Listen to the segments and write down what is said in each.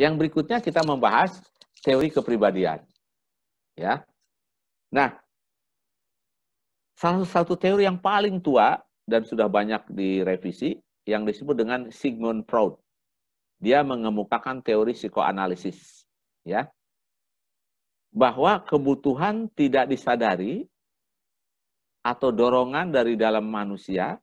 Yang berikutnya kita membahas teori kepribadian. Ya. Nah, salah satu teori yang paling tua dan sudah banyak direvisi yang disebut dengan Sigmund Freud. Dia mengemukakan teori psikoanalisis, ya. Bahwa kebutuhan tidak disadari atau dorongan dari dalam manusia,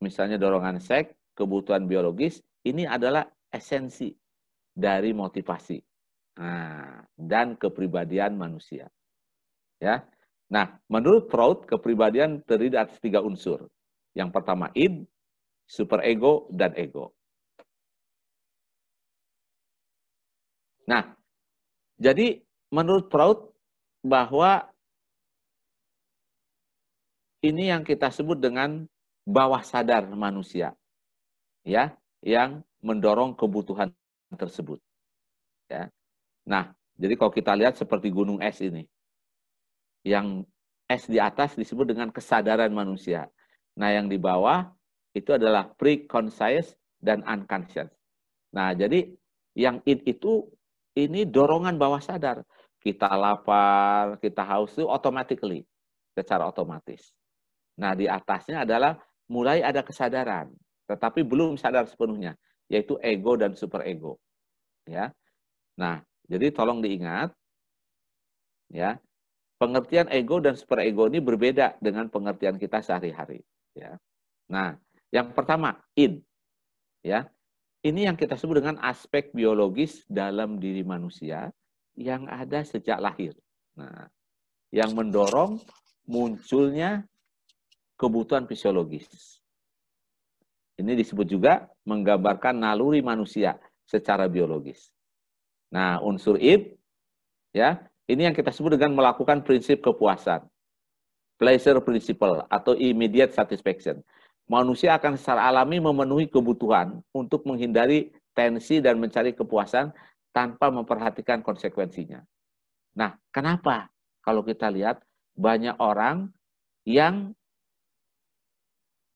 misalnya dorongan seks, kebutuhan biologis, ini adalah esensi dari motivasi nah, dan kepribadian manusia. Ya. Nah, menurut Freud, kepribadian terdiri atas tiga unsur. Yang pertama id, superego, dan ego. Nah, jadi menurut Freud bahwa ini yang kita sebut dengan bawah sadar manusia ya yang mendorong kebutuhan tersebut. Ya. Nah, jadi kalau kita lihat seperti gunung es ini, yang es di atas disebut dengan kesadaran manusia. Nah, yang di bawah itu adalah preconscious dan unconscious. Nah, jadi yang it itu ini dorongan bawah sadar. Kita lapar, kita haus itu automatically, secara otomatis. Nah, di atasnya adalah mulai ada kesadaran, tetapi belum sadar sepenuhnya, yaitu ego dan superego ya. Nah, jadi tolong diingat ya. Pengertian ego dan superego ini berbeda dengan pengertian kita sehari-hari, ya. Nah, yang pertama in, ya. Ini yang kita sebut dengan aspek biologis dalam diri manusia yang ada sejak lahir. Nah, yang mendorong munculnya kebutuhan fisiologis. Ini disebut juga menggambarkan naluri manusia secara biologis. Nah, unsur id, ya, ini yang kita sebut dengan melakukan prinsip kepuasan. Pleasure principle atau immediate satisfaction. Manusia akan secara alami memenuhi kebutuhan untuk menghindari tensi dan mencari kepuasan tanpa memperhatikan konsekuensinya. Nah, kenapa kalau kita lihat banyak orang yang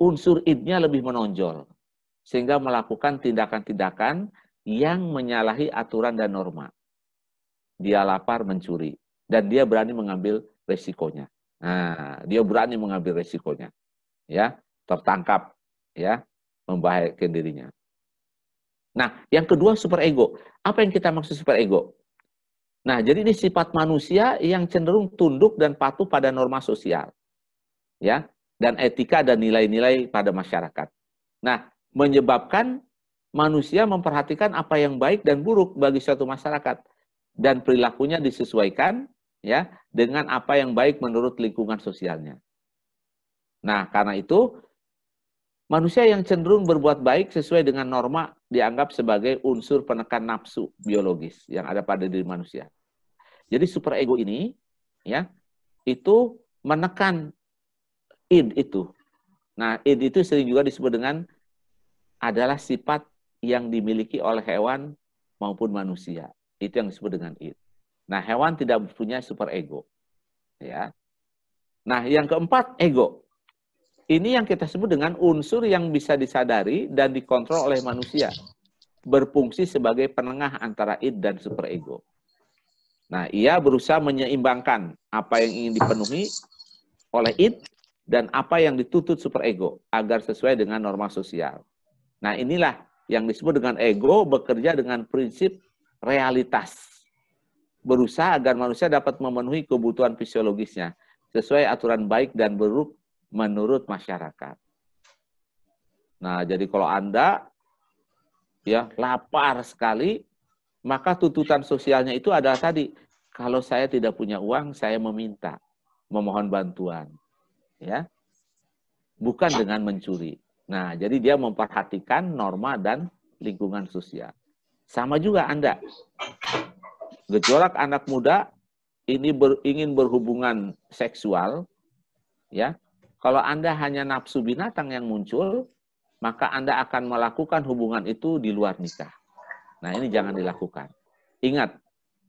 unsur idnya lebih menonjol sehingga melakukan tindakan-tindakan yang menyalahi aturan dan norma. Dia lapar mencuri dan dia berani mengambil resikonya. Nah, dia berani mengambil resikonya. Ya, tertangkap ya, membahayakan dirinya. Nah, yang kedua super ego. Apa yang kita maksud super ego? Nah, jadi ini sifat manusia yang cenderung tunduk dan patuh pada norma sosial. Ya, dan etika dan nilai-nilai pada masyarakat. Nah, menyebabkan manusia memperhatikan apa yang baik dan buruk bagi suatu masyarakat dan perilakunya disesuaikan ya dengan apa yang baik menurut lingkungan sosialnya. Nah, karena itu manusia yang cenderung berbuat baik sesuai dengan norma dianggap sebagai unsur penekan nafsu biologis yang ada pada diri manusia. Jadi super ego ini ya itu menekan id itu. Nah, id itu sering juga disebut dengan adalah sifat yang dimiliki oleh hewan maupun manusia. Itu yang disebut dengan id. Nah, hewan tidak punya super ego. Ya. Nah, yang keempat ego. Ini yang kita sebut dengan unsur yang bisa disadari dan dikontrol oleh manusia. Berfungsi sebagai penengah antara id dan super ego. Nah, ia berusaha menyeimbangkan apa yang ingin dipenuhi oleh id dan apa yang dituntut super ego agar sesuai dengan norma sosial. Nah, inilah yang disebut dengan ego bekerja dengan prinsip realitas. Berusaha agar manusia dapat memenuhi kebutuhan fisiologisnya sesuai aturan baik dan buruk menurut masyarakat. Nah, jadi kalau Anda ya lapar sekali, maka tuntutan sosialnya itu adalah tadi, kalau saya tidak punya uang, saya meminta, memohon bantuan. Ya. Bukan dengan mencuri. Nah, jadi dia memperhatikan norma dan lingkungan sosial. Sama juga Anda. Gejolak anak muda ini ber, ingin berhubungan seksual, ya. Kalau Anda hanya nafsu binatang yang muncul, maka Anda akan melakukan hubungan itu di luar nikah. Nah, ini jangan dilakukan. Ingat,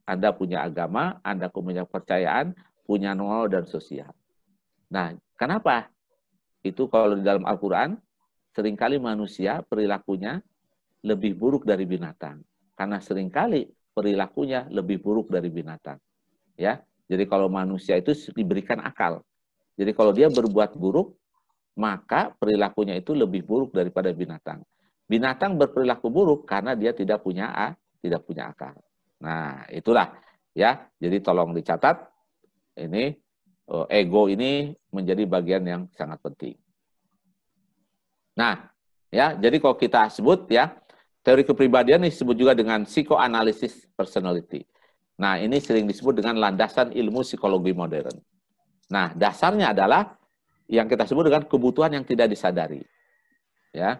Anda punya agama, Anda punya kepercayaan, punya norma dan sosial. Nah, kenapa? Itu kalau di dalam Al-Quran, seringkali manusia perilakunya lebih buruk dari binatang. Karena seringkali perilakunya lebih buruk dari binatang. Ya, jadi kalau manusia itu diberikan akal. Jadi kalau dia berbuat buruk, maka perilakunya itu lebih buruk daripada binatang. Binatang berperilaku buruk karena dia tidak punya a, tidak punya akal. Nah, itulah ya. Jadi tolong dicatat ini oh, ego ini menjadi bagian yang sangat penting. Nah, ya, jadi kalau kita sebut ya, teori kepribadian disebut juga dengan psikoanalisis personality. Nah, ini sering disebut dengan landasan ilmu psikologi modern. Nah, dasarnya adalah yang kita sebut dengan kebutuhan yang tidak disadari. Ya.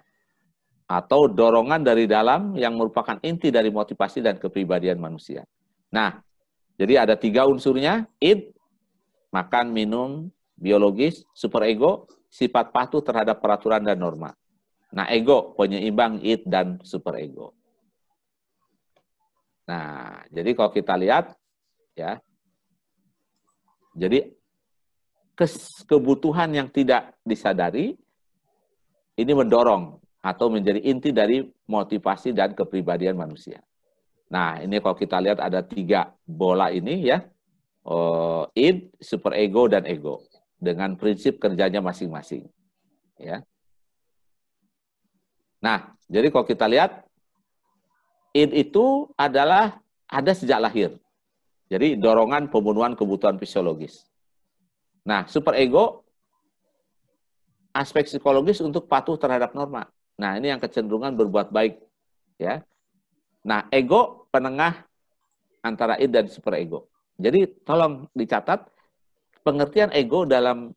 Atau dorongan dari dalam yang merupakan inti dari motivasi dan kepribadian manusia. Nah, jadi ada tiga unsurnya, id, makan, minum, biologis, superego, sifat patuh terhadap peraturan dan norma. Nah, ego, penyeimbang id dan superego. Nah, jadi kalau kita lihat, ya, jadi kebutuhan yang tidak disadari ini mendorong atau menjadi inti dari motivasi dan kepribadian manusia. Nah, ini kalau kita lihat ada tiga bola ini ya, oh, id, superego, dan ego dengan prinsip kerjanya masing-masing. Ya. Nah, jadi kalau kita lihat, id itu adalah ada sejak lahir. Jadi dorongan pembunuhan kebutuhan fisiologis. Nah, super ego aspek psikologis untuk patuh terhadap norma. Nah, ini yang kecenderungan berbuat baik. ya. Nah, ego penengah antara id dan super ego. Jadi tolong dicatat, pengertian ego dalam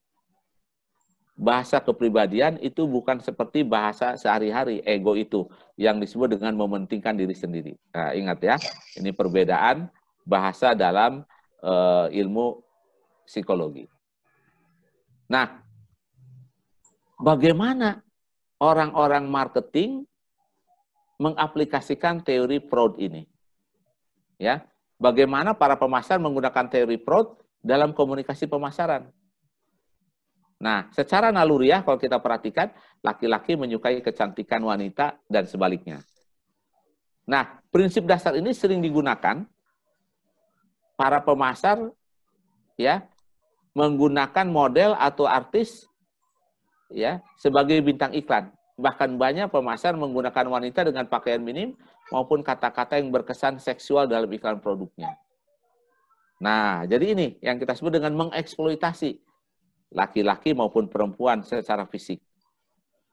bahasa kepribadian itu bukan seperti bahasa sehari-hari ego itu yang disebut dengan mementingkan diri sendiri. Nah, ingat ya, iya. ini perbedaan bahasa dalam uh, ilmu psikologi. Nah, bagaimana orang-orang marketing mengaplikasikan teori fraud ini? Ya, bagaimana para pemasar menggunakan teori fraud dalam komunikasi pemasaran. Nah, secara naluriah kalau kita perhatikan, laki-laki menyukai kecantikan wanita dan sebaliknya. Nah, prinsip dasar ini sering digunakan para pemasar ya menggunakan model atau artis ya sebagai bintang iklan. Bahkan banyak pemasar menggunakan wanita dengan pakaian minim maupun kata-kata yang berkesan seksual dalam iklan produknya. Nah, jadi ini yang kita sebut dengan mengeksploitasi laki-laki maupun perempuan secara fisik.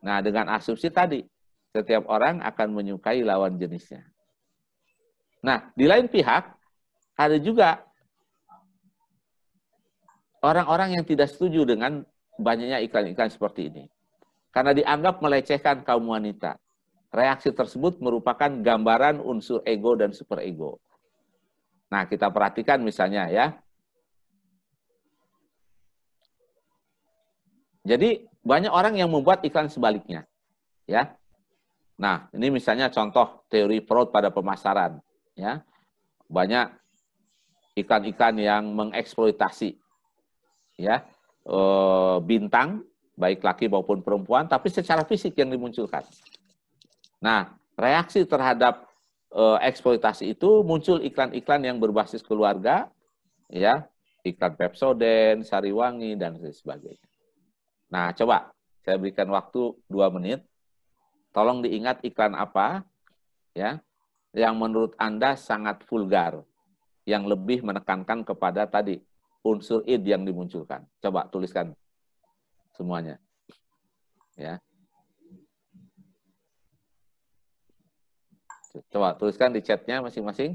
Nah, dengan asumsi tadi, setiap orang akan menyukai lawan jenisnya. Nah, di lain pihak, ada juga orang-orang yang tidak setuju dengan banyaknya iklan-iklan seperti ini. Karena dianggap melecehkan kaum wanita. Reaksi tersebut merupakan gambaran unsur ego dan superego. Nah, kita perhatikan misalnya ya. Jadi banyak orang yang membuat iklan sebaliknya. Ya. Nah, ini misalnya contoh teori fraud pada pemasaran, ya. Banyak iklan-iklan yang mengeksploitasi ya, e, bintang baik laki maupun perempuan tapi secara fisik yang dimunculkan. Nah, reaksi terhadap Eh, eksploitasi itu muncul iklan-iklan yang berbasis keluarga, ya, iklan Pepsoden, Sariwangi, dan sebagainya. Nah, coba saya berikan waktu dua menit. Tolong diingat iklan apa, ya, yang menurut Anda sangat vulgar, yang lebih menekankan kepada tadi unsur id yang dimunculkan. Coba tuliskan semuanya. Ya. Coba tuliskan di chatnya masing-masing.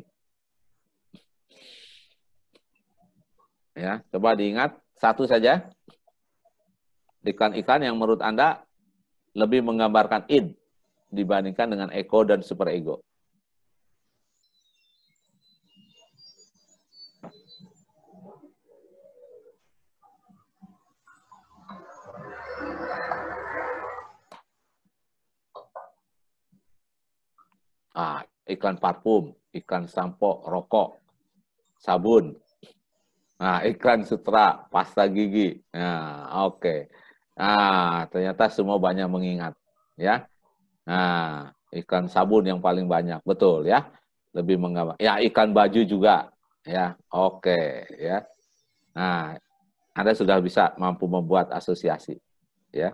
Ya, coba diingat satu saja. Ikan-ikan yang menurut Anda lebih menggambarkan id dibandingkan dengan ego dan super ego. ah, iklan parfum, iklan sampo, rokok, sabun, nah, iklan sutra, pasta gigi. Nah, oke. Okay. Nah, ternyata semua banyak mengingat, ya. Nah, iklan sabun yang paling banyak, betul ya. Lebih menggambar. Ya, iklan baju juga, ya. Oke, okay, ya. Nah, Anda sudah bisa mampu membuat asosiasi, ya.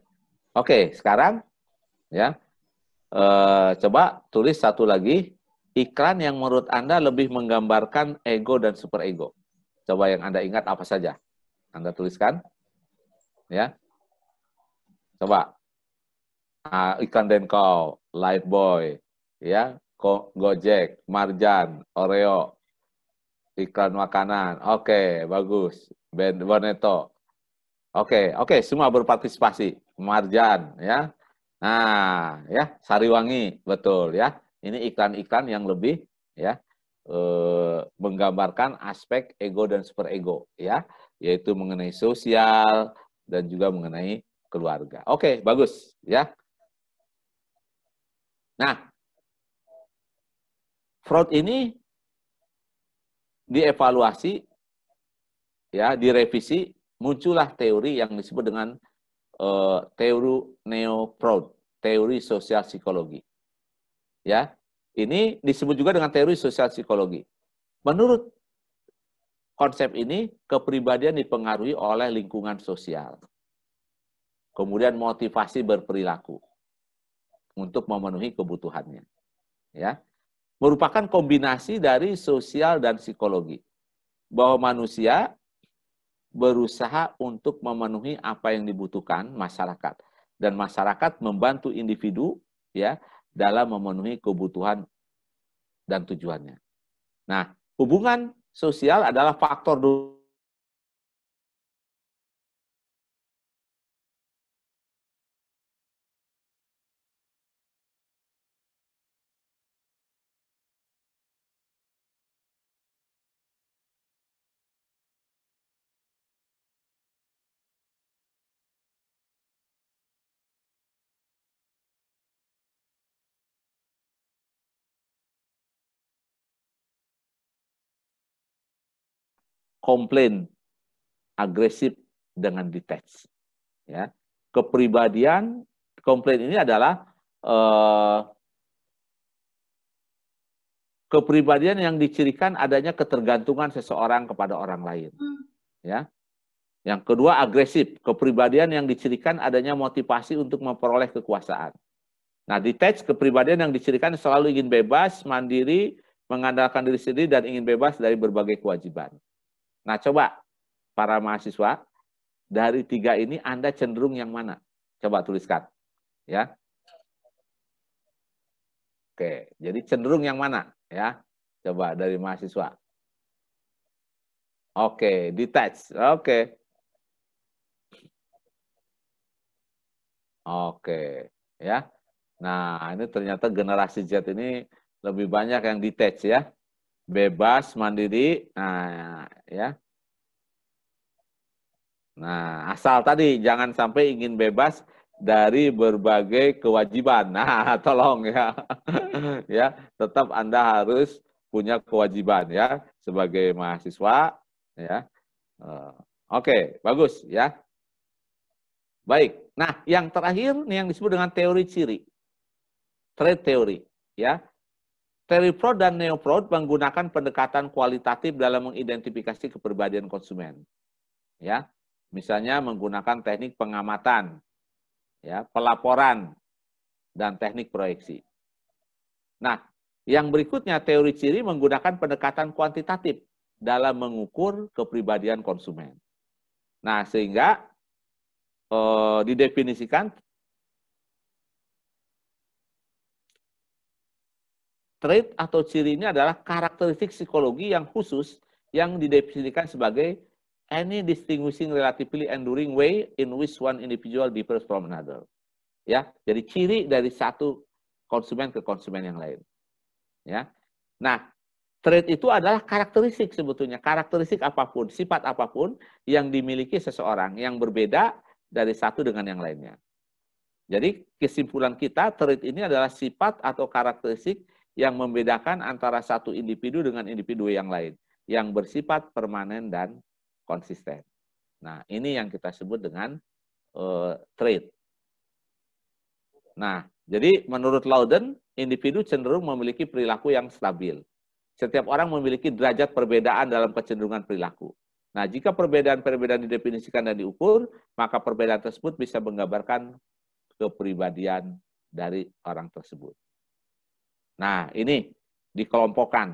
Oke, okay, sekarang ya Eh, coba tulis satu lagi iklan yang menurut Anda lebih menggambarkan ego dan super ego. Coba yang Anda ingat apa saja. Anda tuliskan. Ya. Coba. Uh, iklan Denko, Boy, ya, Gojek, Marjan, Oreo, iklan makanan. Oke, bagus. Ben Boneto. Oke, okay, oke, okay, semua berpartisipasi. Marjan, ya. Nah, ya, Sariwangi, betul ya. Ini iklan-iklan yang lebih ya eh, menggambarkan aspek ego dan super ego, ya, yaitu mengenai sosial dan juga mengenai keluarga. Oke, bagus ya. Nah, fraud ini dievaluasi ya, direvisi muncullah teori yang disebut dengan uh, teori neoproud, teori sosial psikologi. Ya, ini disebut juga dengan teori sosial psikologi. Menurut konsep ini, kepribadian dipengaruhi oleh lingkungan sosial. Kemudian motivasi berperilaku untuk memenuhi kebutuhannya. Ya. Merupakan kombinasi dari sosial dan psikologi. Bahwa manusia berusaha untuk memenuhi apa yang dibutuhkan masyarakat dan masyarakat membantu individu ya dalam memenuhi kebutuhan dan tujuannya. Nah, hubungan sosial adalah faktor komplain, agresif dengan detach. Ya. Kepribadian komplain ini adalah eh, kepribadian yang dicirikan adanya ketergantungan seseorang kepada orang lain. Hmm. Ya. Yang kedua agresif, kepribadian yang dicirikan adanya motivasi untuk memperoleh kekuasaan. Nah, detach kepribadian yang dicirikan selalu ingin bebas, mandiri, mengandalkan diri sendiri dan ingin bebas dari berbagai kewajiban. Nah, coba para mahasiswa, dari tiga ini Anda cenderung yang mana? Coba tuliskan. Ya. Oke, jadi cenderung yang mana? Ya. Coba dari mahasiswa. Oke, detach. Oke. Oke, ya. Nah, ini ternyata generasi Z ini lebih banyak yang detach ya bebas mandiri nah ya nah asal tadi jangan sampai ingin bebas dari berbagai kewajiban nah tolong ya ya tetap anda harus punya kewajiban ya sebagai mahasiswa ya eh, oke bagus ya baik nah yang terakhir nih yang disebut dengan teori ciri trade teori ya Teripro dan neoprod menggunakan pendekatan kualitatif dalam mengidentifikasi kepribadian konsumen. Ya, misalnya menggunakan teknik pengamatan, ya, pelaporan, dan teknik proyeksi. Nah, yang berikutnya teori ciri menggunakan pendekatan kuantitatif dalam mengukur kepribadian konsumen. Nah, sehingga eh, didefinisikan Trait atau ciri ini adalah karakteristik psikologi yang khusus yang didefinisikan sebagai any distinguishing relatively enduring way in which one individual differs from another. Ya, jadi ciri dari satu konsumen ke konsumen yang lain. Ya. Nah, trait itu adalah karakteristik sebetulnya, karakteristik apapun, sifat apapun yang dimiliki seseorang yang berbeda dari satu dengan yang lainnya. Jadi kesimpulan kita, trait ini adalah sifat atau karakteristik yang membedakan antara satu individu dengan individu yang lain, yang bersifat permanen dan konsisten. Nah, ini yang kita sebut dengan uh, eh, trait. Nah, jadi menurut Lauden, individu cenderung memiliki perilaku yang stabil. Setiap orang memiliki derajat perbedaan dalam kecenderungan perilaku. Nah, jika perbedaan-perbedaan didefinisikan dan diukur, maka perbedaan tersebut bisa menggambarkan kepribadian dari orang tersebut. Nah, ini dikelompokkan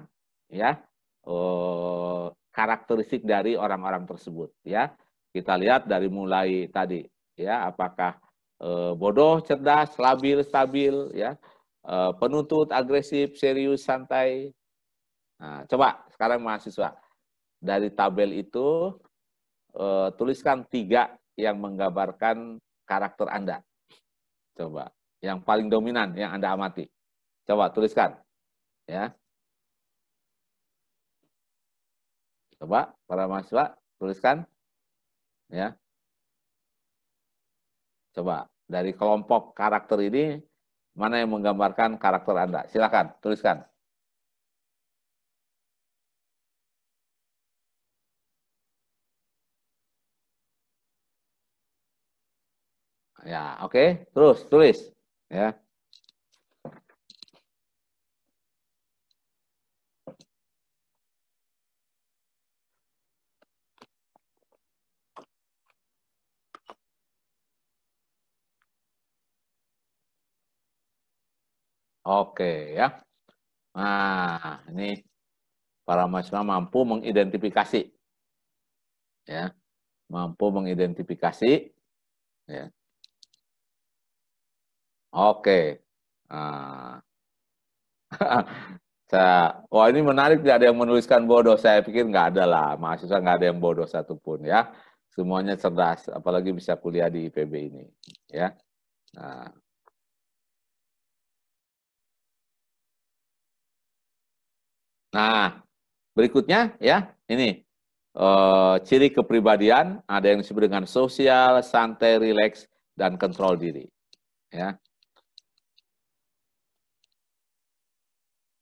ya. Eh, karakteristik dari orang-orang tersebut ya. Kita lihat dari mulai tadi ya, apakah eh, bodoh, cerdas, labil, stabil ya. Eh, penuntut, agresif, serius, santai. Nah, coba sekarang mahasiswa dari tabel itu tuliskan tiga yang menggambarkan karakter Anda. Coba yang paling dominan yang Anda amati. Coba tuliskan. Ya. Coba para mahasiswa tuliskan. Ya. Coba dari kelompok karakter ini mana yang menggambarkan karakter Anda? Silakan tuliskan. Ya, oke. Okay. Terus tulis, ya. Oke ya. Nah, ini para mahasiswa mampu mengidentifikasi. Ya. Mampu mengidentifikasi ya. Oke. Nah. Saya, wah ini menarik tidak ada yang menuliskan bodoh. Saya pikir nggak ada lah, mahasiswa nggak ada yang bodoh satupun ya. Semuanya cerdas, apalagi bisa kuliah di IPB ini, ya. Nah, Nah, berikutnya ya, ini e, ciri kepribadian ada yang disebut dengan sosial, santai, rileks, dan kontrol diri. Ya.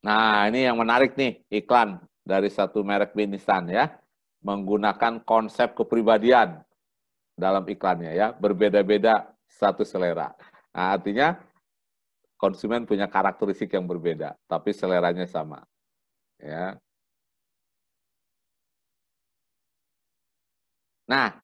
Nah, ini yang menarik nih iklan dari satu merek binisan ya, menggunakan konsep kepribadian dalam iklannya ya, berbeda-beda satu selera. Nah, artinya konsumen punya karakteristik yang berbeda, tapi seleranya sama ya nah